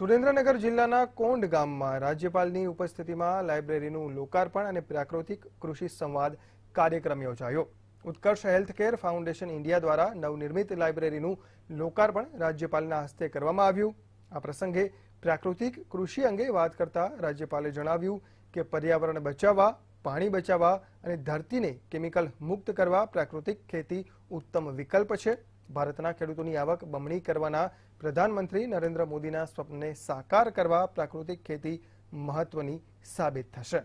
સુરેન્દ્રનગર જિલ્લાના કોંડ ગામમાં રાજ્યપાલની ઉપસ્થિતિમાં લાઇબ્રેરીનું લોકાર્પણ અને પ્રાકૃતિક કૃષિ સંવાદ કાર્યક્રમ યોજાયો ઉત્કર્ષ હેલ્થકેર ફાઉન્ડેશન ઇન્ડિયા દ્વારા નવનિર્મિત લાઇબ્રેરીનું લોકાર્પણ રાજ્યપાલના હસ્તે કરવામાં આવ્યું આ પ્રસંગે પ્રાકૃતિક કૃષિ અંગે વાત કરતા રાજ્યપાલે જણાવ્યું કે પર્યાવરણ બચાવવા પાણી બચાવવા અને ધરતીને કેમિકલ મુક્ત કરવા પ્રાકૃતિક ખેતી ઉત્તમ વિકલ્પ છે ભારતના ખેડૂતોની આવક બમણી કરવાના પ્રધાનમંત્રી નરેન્દ્ર મોદીના સ્વપ્નને સાકાર કરવા પ્રાકૃતિક ખેતી મહત્વની સાબિત થશે